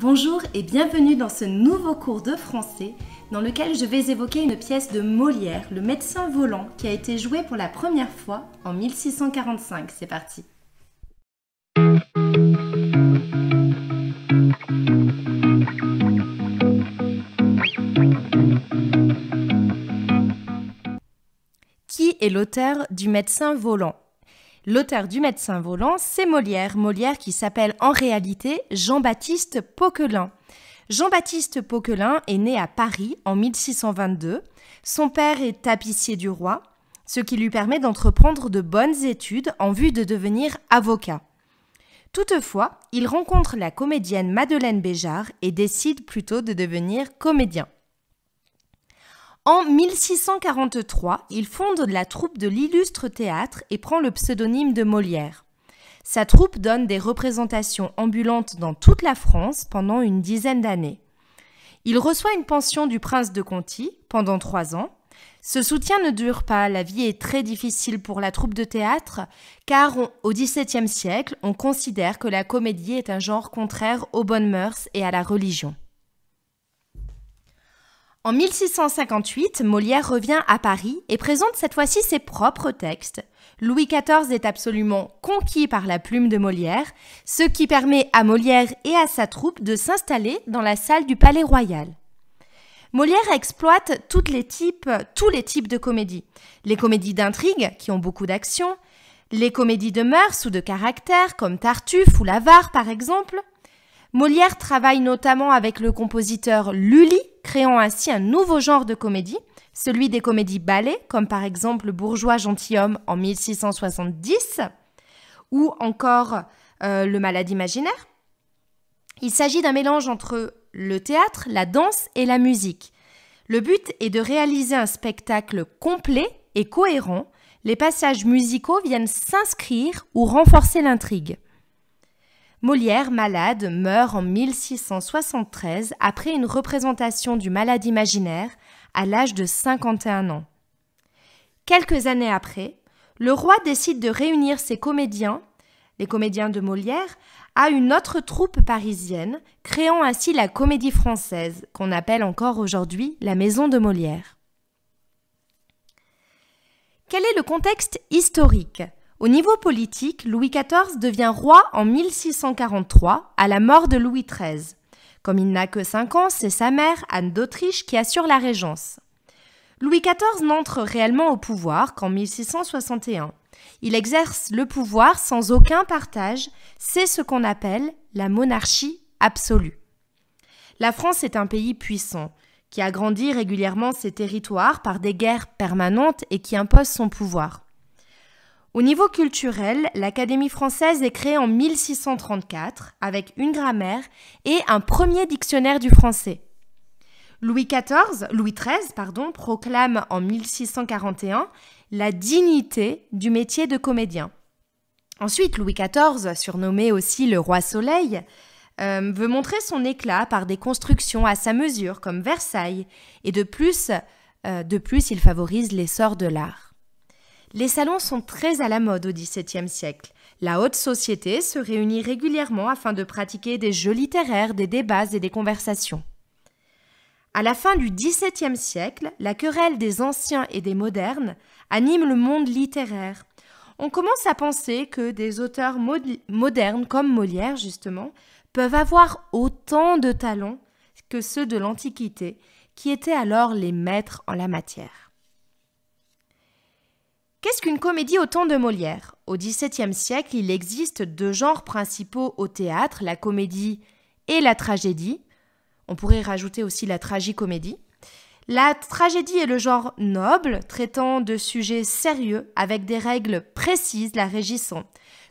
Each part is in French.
Bonjour et bienvenue dans ce nouveau cours de français dans lequel je vais évoquer une pièce de Molière, Le médecin volant, qui a été jouée pour la première fois en 1645. C'est parti Qui est l'auteur du médecin volant L'auteur du médecin volant, c'est Molière, Molière qui s'appelle en réalité Jean-Baptiste Poquelin. Jean-Baptiste Poquelin est né à Paris en 1622. Son père est tapissier du roi, ce qui lui permet d'entreprendre de bonnes études en vue de devenir avocat. Toutefois, il rencontre la comédienne Madeleine Béjart et décide plutôt de devenir comédien. En 1643, il fonde la troupe de l'illustre théâtre et prend le pseudonyme de Molière. Sa troupe donne des représentations ambulantes dans toute la France pendant une dizaine d'années. Il reçoit une pension du prince de Conti pendant trois ans. Ce soutien ne dure pas, la vie est très difficile pour la troupe de théâtre, car au XVIIe siècle, on considère que la comédie est un genre contraire aux bonnes mœurs et à la religion. En 1658, Molière revient à Paris et présente cette fois-ci ses propres textes. Louis XIV est absolument conquis par la plume de Molière, ce qui permet à Molière et à sa troupe de s'installer dans la salle du Palais Royal. Molière exploite toutes les types, tous les types de comédies. Les comédies d'intrigue, qui ont beaucoup d'action, les comédies de mœurs ou de caractère, comme Tartuffe ou L'Avare par exemple. Molière travaille notamment avec le compositeur Lully créant ainsi un nouveau genre de comédie, celui des comédies ballets, comme par exemple Le bourgeois gentilhomme en 1670, ou encore euh, Le malade imaginaire. Il s'agit d'un mélange entre le théâtre, la danse et la musique. Le but est de réaliser un spectacle complet et cohérent. Les passages musicaux viennent s'inscrire ou renforcer l'intrigue. Molière, malade, meurt en 1673 après une représentation du malade imaginaire à l'âge de 51 ans. Quelques années après, le roi décide de réunir ses comédiens, les comédiens de Molière, à une autre troupe parisienne, créant ainsi la comédie française, qu'on appelle encore aujourd'hui la Maison de Molière. Quel est le contexte historique au niveau politique, Louis XIV devient roi en 1643, à la mort de Louis XIII. Comme il n'a que 5 ans, c'est sa mère, Anne d'Autriche, qui assure la régence. Louis XIV n'entre réellement au pouvoir qu'en 1661. Il exerce le pouvoir sans aucun partage, c'est ce qu'on appelle la monarchie absolue. La France est un pays puissant, qui agrandit régulièrement ses territoires par des guerres permanentes et qui impose son pouvoir. Au niveau culturel, l'Académie française est créée en 1634 avec une grammaire et un premier dictionnaire du français. Louis XIV, Louis XIII, pardon, proclame en 1641 la dignité du métier de comédien. Ensuite, Louis XIV, surnommé aussi le roi soleil, euh, veut montrer son éclat par des constructions à sa mesure, comme Versailles, et de plus, euh, de plus il favorise l'essor de l'art. Les salons sont très à la mode au XVIIe siècle. La haute société se réunit régulièrement afin de pratiquer des jeux littéraires, des débats et des conversations. À la fin du XVIIe siècle, la querelle des anciens et des modernes anime le monde littéraire. On commence à penser que des auteurs modernes comme Molière, justement, peuvent avoir autant de talents que ceux de l'Antiquité, qui étaient alors les maîtres en la matière. Qu'est-ce qu'une comédie au temps de Molière Au XVIIe siècle, il existe deux genres principaux au théâtre, la comédie et la tragédie. On pourrait rajouter aussi la tragicomédie. La tragédie est le genre noble, traitant de sujets sérieux avec des règles précises la régissant,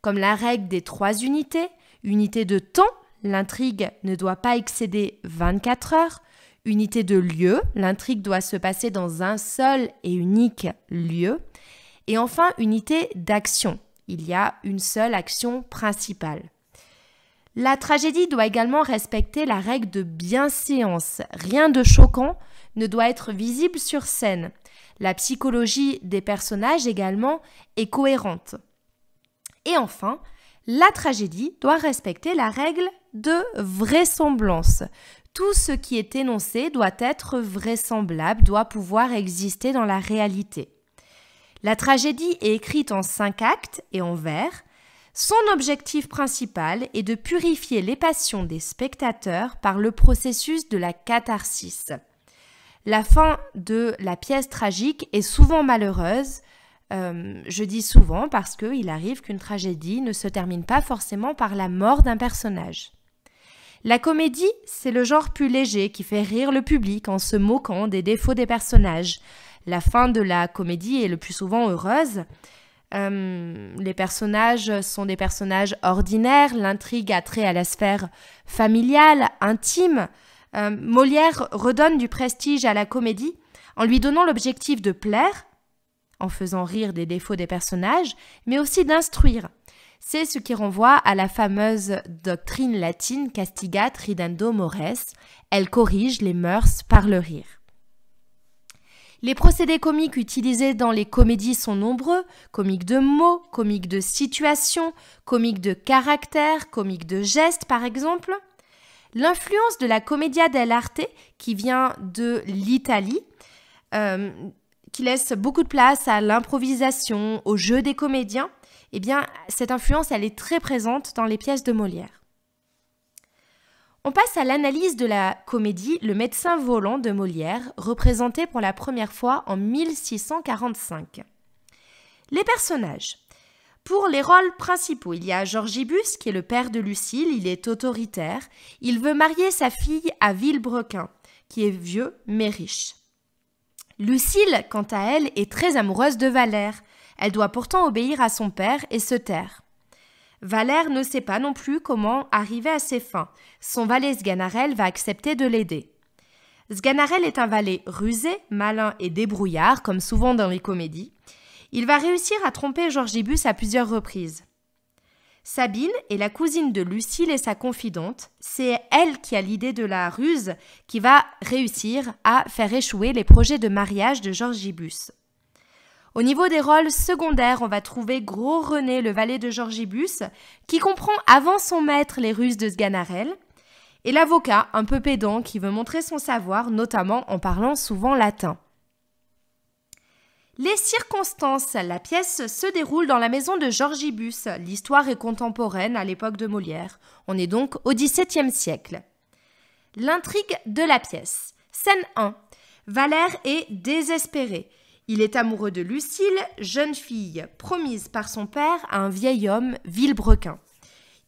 comme la règle des trois unités, unité de temps, l'intrigue ne doit pas excéder 24 heures, unité de lieu, l'intrigue doit se passer dans un seul et unique lieu, et enfin, unité d'action. Il y a une seule action principale. La tragédie doit également respecter la règle de bienséance. Rien de choquant ne doit être visible sur scène. La psychologie des personnages également est cohérente. Et enfin, la tragédie doit respecter la règle de vraisemblance. Tout ce qui est énoncé doit être vraisemblable, doit pouvoir exister dans la réalité. La tragédie est écrite en cinq actes et en vers. Son objectif principal est de purifier les passions des spectateurs par le processus de la catharsis. La fin de la pièce tragique est souvent malheureuse. Euh, je dis souvent parce qu'il arrive qu'une tragédie ne se termine pas forcément par la mort d'un personnage. La comédie, c'est le genre plus léger qui fait rire le public en se moquant des défauts des personnages. La fin de la comédie est le plus souvent heureuse. Euh, les personnages sont des personnages ordinaires, l'intrigue a trait à la sphère familiale, intime. Euh, Molière redonne du prestige à la comédie en lui donnant l'objectif de plaire, en faisant rire des défauts des personnages, mais aussi d'instruire, c'est ce qui renvoie à la fameuse doctrine latine Castigat ridendo mores. Elle corrige les mœurs par le rire. Les procédés comiques utilisés dans les comédies sont nombreux, comiques de mots, comiques de situations, comiques de caractère, comiques de gestes par exemple. L'influence de la commedia dell'arte, qui vient de l'Italie, euh, qui laisse beaucoup de place à l'improvisation, au jeu des comédiens, eh bien, cette influence, elle est très présente dans les pièces de Molière. On passe à l'analyse de la comédie Le médecin volant de Molière, représentée pour la première fois en 1645. Les personnages. Pour les rôles principaux, il y a Georgibus, qui est le père de Lucille, il est autoritaire, il veut marier sa fille à Villebrequin, qui est vieux mais riche. Lucille, quant à elle, est très amoureuse de Valère, elle doit pourtant obéir à son père et se taire. Valère ne sait pas non plus comment arriver à ses fins. Son valet Sganarelle va accepter de l'aider. Sganarelle est un valet rusé, malin et débrouillard, comme souvent dans les comédies. Il va réussir à tromper Georgibus à plusieurs reprises. Sabine est la cousine de Lucille et sa confidente. C'est elle qui a l'idée de la ruse qui va réussir à faire échouer les projets de mariage de Georgibus. Au niveau des rôles secondaires, on va trouver Gros René, le valet de Georgibus, qui comprend avant son maître les ruses de Sganarelle, et l'avocat, un peu pédant, qui veut montrer son savoir, notamment en parlant souvent latin. Les circonstances. La pièce se déroule dans la maison de Georgibus. L'histoire est contemporaine à l'époque de Molière. On est donc au XVIIe siècle. L'intrigue de la pièce. Scène 1. Valère est désespéré. Il est amoureux de Lucille, jeune fille promise par son père à un vieil homme, Villebrequin.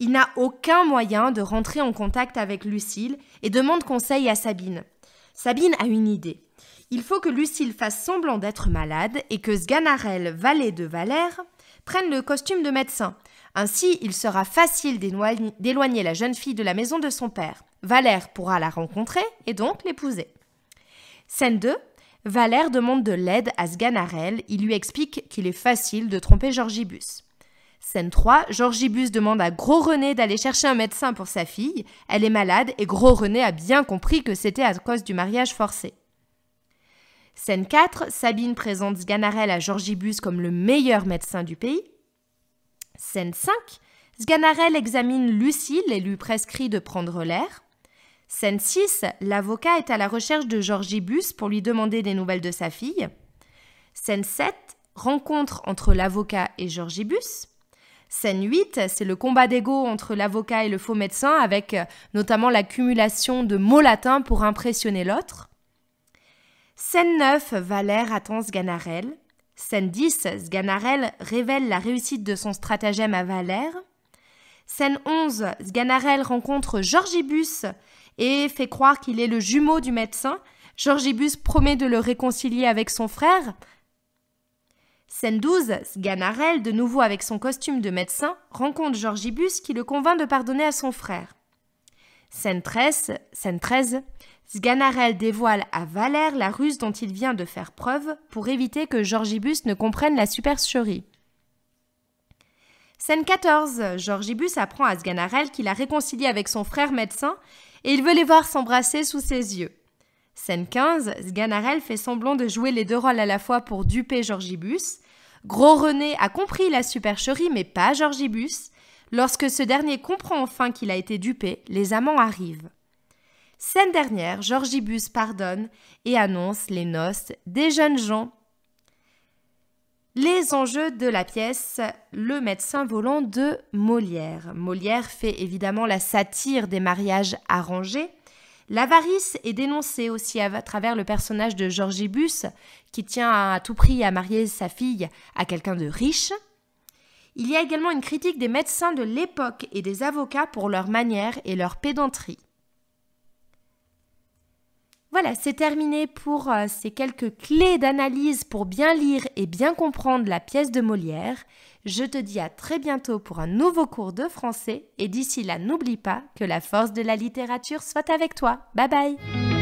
Il n'a aucun moyen de rentrer en contact avec Lucille et demande conseil à Sabine. Sabine a une idée. Il faut que Lucille fasse semblant d'être malade et que Sganarelle, valet de Valère, prenne le costume de médecin. Ainsi, il sera facile d'éloigner la jeune fille de la maison de son père. Valère pourra la rencontrer et donc l'épouser. Scène 2. Valère demande de l'aide à Sganarelle, il lui explique qu'il est facile de tromper Georgibus. Scène 3, Georgibus demande à Gros René d'aller chercher un médecin pour sa fille, elle est malade et Gros René a bien compris que c'était à cause du mariage forcé. Scène 4, Sabine présente Sganarelle à Georgibus comme le meilleur médecin du pays. Scène 5, Sganarelle examine Lucille et lui prescrit de prendre l'air. Scène 6, l'avocat est à la recherche de Georgibus pour lui demander des nouvelles de sa fille. Scène 7, rencontre entre l'avocat et Georgibus. Scène 8, c'est le combat d'ego entre l'avocat et le faux médecin avec euh, notamment l'accumulation de mots latins pour impressionner l'autre. Scène 9, Valère attend Sganarelle. Scène 10, Sganarelle révèle la réussite de son stratagème à Valère. Scène 11, Sganarelle rencontre Georgibus et fait croire qu'il est le jumeau du médecin, Georgibus promet de le réconcilier avec son frère. Scène 12, Sganarel, de nouveau avec son costume de médecin, rencontre Georgibus qui le convainc de pardonner à son frère. Scène 13, scène 13 Sganarelle dévoile à Valère la ruse dont il vient de faire preuve pour éviter que Georgibus ne comprenne la supercherie. Scène 14. Georgibus apprend à Sganarelle qu'il a réconcilié avec son frère médecin et il veut les voir s'embrasser sous ses yeux. Scène 15, Sganarel fait semblant de jouer les deux rôles à la fois pour duper Georgibus. Gros René a compris la supercherie mais pas Georgibus. Lorsque ce dernier comprend enfin qu'il a été dupé, les amants arrivent. Scène dernière, Georgibus pardonne et annonce les noces des jeunes gens les enjeux de la pièce Le médecin volant de Molière. Molière fait évidemment la satire des mariages arrangés. L'avarice est dénoncée aussi à travers le personnage de Georgibus, qui tient à tout prix à marier sa fille à quelqu'un de riche. Il y a également une critique des médecins de l'époque et des avocats pour leur manière et leur pédanterie. Voilà, c'est terminé pour euh, ces quelques clés d'analyse pour bien lire et bien comprendre la pièce de Molière. Je te dis à très bientôt pour un nouveau cours de français et d'ici là, n'oublie pas que la force de la littérature soit avec toi. Bye bye